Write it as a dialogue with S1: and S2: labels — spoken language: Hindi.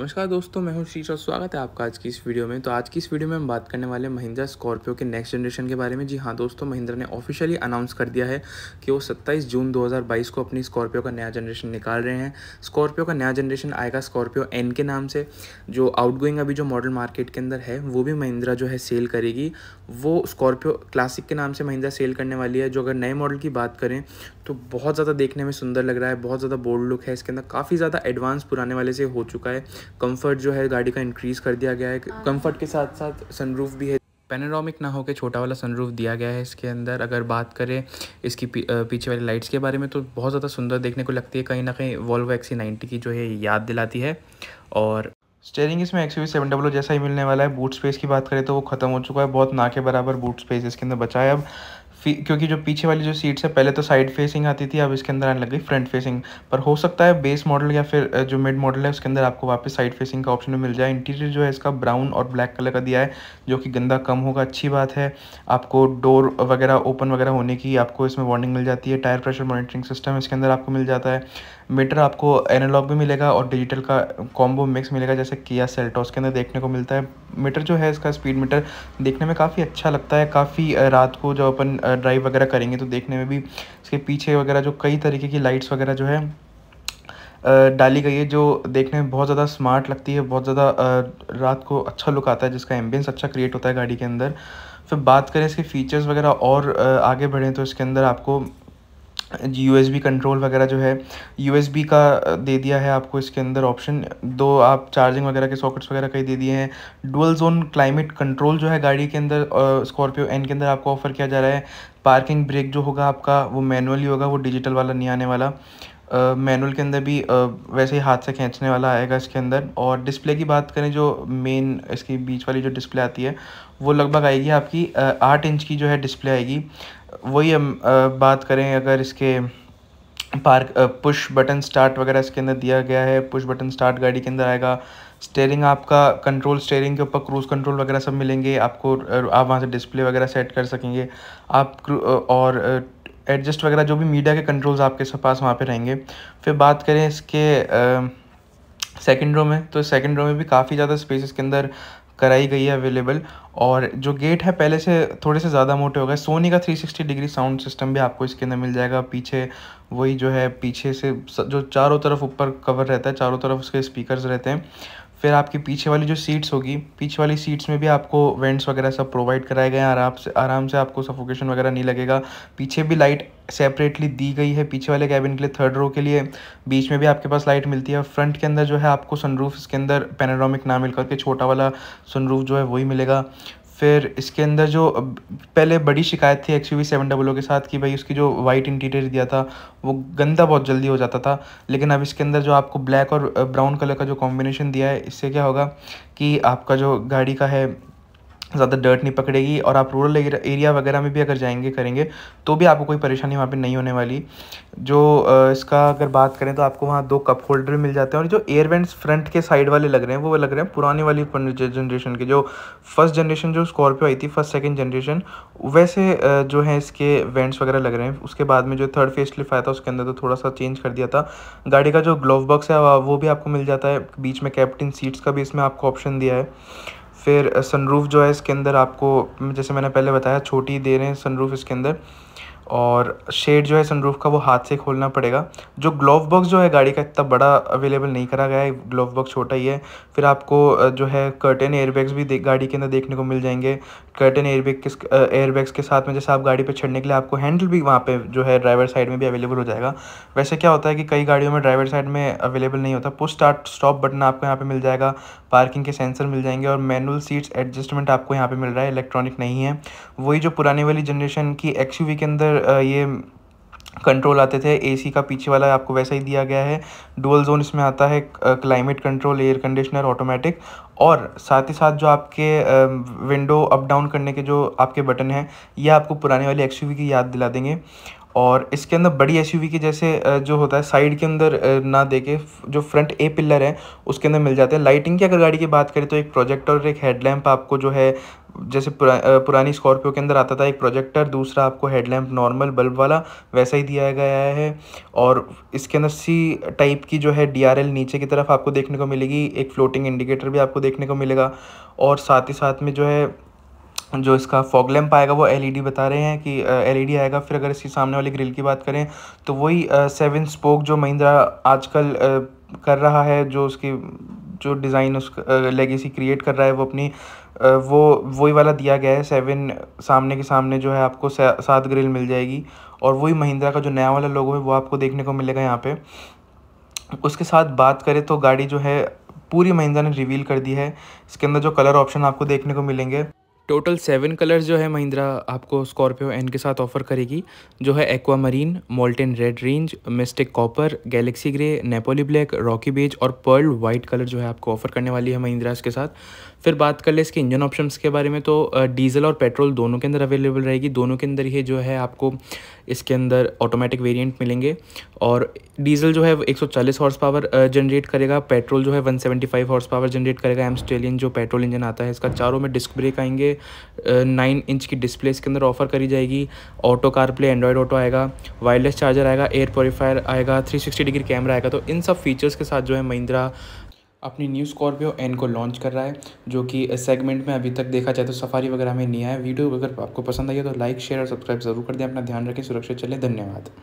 S1: नमस्कार दोस्तों मैं हूं शीश और स्वागत है आपका आज की इस वीडियो में तो आज की इस वीडियो में हम बात करने वाले महिंद्रा स्कॉर्पियो के नेक्स्ट जनरेशन के बारे में जी हाँ दोस्तों महिंद्रा ने ऑफिशियली अनाउंस कर दिया है कि वो 27 जून 2022 को अपनी स्कॉर्पियो का नया जनरेशन निकाल रहे हैं स्कॉर्पियो का नया जनरेशन आएगा स्कॉर्पियो एन के नाम से जो आउट अभी जो मॉडल मार्केट के अंदर है वो भी महिंद्रा जो है सेल करेगी वो स्कॉर्पियो क्लासिक के नाम से महिंद्रा सेल करने वाली है जो अगर नए मॉडल की बात करें तो बहुत ज़्यादा देखने में सुंदर लग रहा है बहुत ज़्यादा बोल्ड लुक है इसके अंदर काफ़ी ज़्यादा एडवांस पुराने वाले से हो चुका है कंफर्ट जो है गाड़ी का इंक्रीज़ कर दिया गया है कंफर्ट हाँ। के साथ साथ सनरूफ भी है पेनाडोमिक ना होकर छोटा वाला सनरूफ दिया गया है इसके अंदर अगर बात करें इसकी पी, पीछे वाली लाइट्स के बारे में तो बहुत ज़्यादा सुंदर देखने को लगती है कहीं ना कहीं वॉल्वो एक्सी नाइन्टी की जो है याद दिलाती है और स्टेयरिंग इसमें एक्स वी सेवन डब्लो जैसा ही मिलने वाला है बूट स्पेस की बात करें तो वो ख़त्म हो चुका है बहुत ना के बराबर बूट स्पेस इसके अंदर बचा है अब क्योंकि जो पीछे वाली जो सीट्स है पहले तो साइड फेसिंग आती थी अब इसके अंदर आने लग गई फ्रंट फेसिंग पर हो सकता है बेस मॉडल या फिर जो मिड मॉडल है उसके अंदर आपको वापस साइड फेसिंग का ऑप्शन मिल जाए इंटीरियर जो है इसका ब्राउन और ब्लैक कलर का दिया है जो कि गंदा कम होगा अच्छी बात है आपको डोर वगैरह ओपन वगैरह होने की आपको इसमें वार्निंग मिल जाती है टायर प्रेशर मॉनिटरिंग सिस्टम इसके अंदर आपको मिल जाता है मीटर आपको एनालॉग भी मिलेगा और डिजिटल का कॉम्बो मिक्स मिलेगा जैसे किया सेल्टॉस के अंदर देखने को मिलता है मीटर जो है इसका स्पीड मीटर देखने में काफ़ी अच्छा लगता है काफ़ी रात को जब अपन ड्राइव वगैरह करेंगे तो देखने में भी इसके पीछे वगैरह जो कई तरीके की लाइट्स वगैरह जो है डाली गई है जो देखने में बहुत ज़्यादा स्मार्ट लगती है बहुत ज़्यादा रात को अच्छा लुक आता है जिसका एम्बियंस अच्छा क्रिएट होता है गाड़ी के अंदर फिर बात करें इसके फ़ीचर्स वगैरह और आगे बढ़ें तो इसके अंदर आपको यू एस बी कंट्रोल वगैरह जो है यू एस बी का दे दिया है आपको इसके अंदर ऑप्शन दो आप चार्जिंग वगैरह के सॉकेट्स वगैरह कई दे दिए हैं डुअल जोन क्लाइमेट कंट्रोल जो है गाड़ी के अंदर स्कॉर्पियो एन के अंदर आपको ऑफ़र किया जा रहा है पार्किंग ब्रेक जो होगा आपका वो मैनुअली होगा वो डिजिटल वाला नहीं आने वाला मैनुअल के अंदर भी वैसे ही हाथ से खींचने वाला आएगा इसके अंदर और डिस्प्ले की बात करें जो मेन इसकी बीच वाली जो डिस्प्ले आती है वो लगभग आएगी आपकी आठ इंच की जो है डिस्प्ले आएगी वही हम बात करें अगर इसके पार्क पुश बटन स्टार्ट वगैरह इसके अंदर दिया गया है पुश बटन स्टार्ट गाड़ी के अंदर आएगा स्टेयरिंग आपका कंट्रोल स्टेयरिंग के ऊपर क्रूज़ कंट्रोल वगैरह सब मिलेंगे आपको आप वहाँ से डिस्प्ले वगैरह सेट कर सकेंगे आप और एडजस्ट वगैरह जो भी मीडिया के कंट्रोल्स आपके पास वहाँ पे रहेंगे फिर बात करें इसके सेकेंड रो में तो सेकेंड रो में भी काफ़ी ज़्यादा स्पेस इसके अंदर कराई गई है अवेलेबल और जो गेट है पहले से थोड़े से ज़्यादा मोटे हो गए सोनी का 360 डिग्री साउंड सिस्टम भी आपको इसके अंदर मिल जाएगा पीछे वही जो है पीछे से जो चारों तरफ ऊपर कवर रहता है चारों तरफ उसके स्पीकर्स रहते हैं फिर आपकी पीछे वाली जो सीट्स होगी पीछे वाली सीट्स में भी आपको वेंट्स वगैरह सब प्रोवाइड कराए गए हैं आराम से आराम से आपको सफोकेशन वगैरह नहीं लगेगा पीछे भी लाइट सेपरेटली दी गई है पीछे वाले कैबिन के लिए थर्ड रो के लिए बीच में भी आपके पास लाइट मिलती है फ्रंट के अंदर जो है आपको सनरूफ इसके अंदर पेनाडोमिक ना मिल करके छोटा वाला सनरूफ जो है वही मिलेगा फिर इसके अंदर जो पहले बड़ी शिकायत थी X U V seven double O के साथ कि भाई उसकी जो वाइट इंटीरियर दिया था वो गंदा बहुत जल्दी हो जाता था लेकिन अब इसके अंदर जो आपको ब्लैक और ब्राउन कलर का जो कॉम्बिनेशन दिया है इससे क्या होगा कि आपका जो गाड़ी का है ज़्यादा डर्ट नहीं पकड़ेगी और आप रूरल एरिया वगैरह में भी अगर जाएंगे करेंगे तो भी आपको कोई परेशानी वहाँ पे नहीं होने वाली जो इसका अगर बात करें तो आपको वहाँ दो कप होल्डर मिल जाते हैं और जो एयर वेंट्स फ्रंट के साइड वाले लग रहे हैं वो लग रहे हैं पुराने वाली जनरेशन के जो फर्स्ट जनरेशन जो स्कॉर्पियो आई थी फर्स्ट सेकेंड जनरेशन वैसे जो है इसके वेंट्स वगैरह लग रहे हैं उसके बाद में जो थर्ड फेस लिफ आया था उसके अंदर तो थोड़ा सा चेंज कर दिया था गाड़ी का जो ग्लोव बॉक्स है वो भी आपको मिल जाता है बीच में कैप्टन सीट्स का भी इसमें आपको ऑप्शन दिया है फिर सनरूफ़ जो है इसके अंदर आपको जैसे मैंने पहले बताया छोटी दे रहे हैं सनरूफ़ इसके अंदर और शेड जो है सनरूफ का वो हाथ से खोलना पड़ेगा जो ग्लोव बॉक्स जो है गाड़ी का इतना बड़ा अवेलेबल नहीं करा गया है ग्लोव बॉक्स छोटा ही है फिर आपको जो है कर्टन एयरबैग्स भी गाड़ी के अंदर देखने को मिल जाएंगे कर्टन एयरबैग के एयरबैग्स के साथ में जैसे आप गाड़ी पर चढ़ने के लिए आपको हैंडल भी वहाँ पर जो है ड्राइवर साइड में भी अवेलेबल हो जाएगा वैसे क्या होता है कि कई गाड़ियों में ड्राइवर साइड में अवेलेबल नहीं होता पुस्ट स्टार्ट स्टॉप बटन आपको यहाँ पर मिल जाएगा पार्किंग के सेंसर मिल जाएंगे और मैनुअल सीट्स एडजस्टमेंट आपको यहाँ पर मिल रहा है इलेक्ट्रॉनिक नहीं है वही जो पुराने वाली जनरेशन की एक्स के अंदर ये कंट्रोल आते थे एसी का पीछे वाला आपको वैसा ही दिया गया है डुअल जोन इसमें आता है climate control air conditioner automatic और साथ ही साथ जो आपके विंडो अप डाउन करने के जो आपके बटन हैं ये आपको पुराने वाले एक्सयूवी की याद दिला देंगे और इसके अंदर बड़ी एस के जैसे जो होता है साइड के अंदर ना दे के जो फ्रंट ए पिलर है उसके अंदर मिल जाते हैं लाइटिंग की अगर गाड़ी की बात करें तो एक प्रोजेक्टर और एक हेडलैम्प आपको जो है जैसे पुरा, पुरानी स्कॉर्पियो के अंदर आता था एक प्रोजेक्टर दूसरा आपको हेडलैम्प नॉर्मल बल्ब वाला वैसा ही दिया गया है और इसके अंदर सी टाइप की जो है डी नीचे की तरफ आपको देखने को मिलेगी एक फ्लोटिंग इंडिकेटर भी आपको देखने को मिलेगा और साथ ही साथ में जो है जो इसका फॉग लैम्प आएगा वो एलईडी e बता रहे हैं कि एलईडी e आएगा फिर अगर इसकी सामने वाली ग्रिल की बात करें तो वही सेवन स्पोक जो महिंद्रा आजकल कर रहा है जो उसकी जो डिज़ाइन उस लेगेसी क्रिएट कर रहा है वो अपनी वो वही वाला दिया गया है सेवन सामने के सामने जो है आपको सात ग्रिल मिल जाएगी और वही महिंद्रा का जो नया वाला लोगो है वो आपको देखने को मिलेगा यहाँ पे उसके साथ बात करें तो गाड़ी जो है पूरी महिंद्रा ने रिवील कर दी है इसके अंदर जो कलर ऑप्शन आपको देखने को मिलेंगे टोटल सेवन कलर्स जो है महिंद्रा आपको स्कॉर्पियो एन के साथ ऑफर करेगी जो है aqua marine molten red range mystic copper galaxy grey Napoli black rocky beige और पर्ल वाइट कलर जो है आपको ऑफर करने वाली है महिंद्रा इसके साथ फिर बात कर ले इसके इंजन ऑप्शन के बारे में तो डीजल और पेट्रोल दोनों के अंदर अवेलेबल रहेगी दोनों के अंदर ये जो है आपको इसके अंदर ऑटोमेटिक वेरियंट मिलेंगे और डीजल जो है एक हॉर्स पावर जनरेट करेगा पेट्रोल जो है 175 हॉर्स पावर जनरेट करेगा एमस्ट्रेलियन जो पेट्रोल इंजन आता है इसका चारों में डिस्क ब्रेक आएंगे नाइन इंच की डिस्प्ले इसके अंदर ऑफर करी जाएगी auto car play Android auto आएगा वायरलेस चार्जर आएगा एयर प्योरीफायर आएगा 360 डिग्री कैमरा आएगा तो इन सब फीचर्स के साथ जो है महिंद्रा अपनी न्यू स्कॉर्पियो एन को लॉन्च कर रहा है जो कि सेगमेंट में अभी तक देखा जाए तो सफारी वगैरह में नहीं आया वीडियो अगर आपको पसंद आई है तो लाइक शेयर और सब्सक्राइब जरूर कर दें अपना ध्यान रखें सुरक्षित चलें धन्यवाद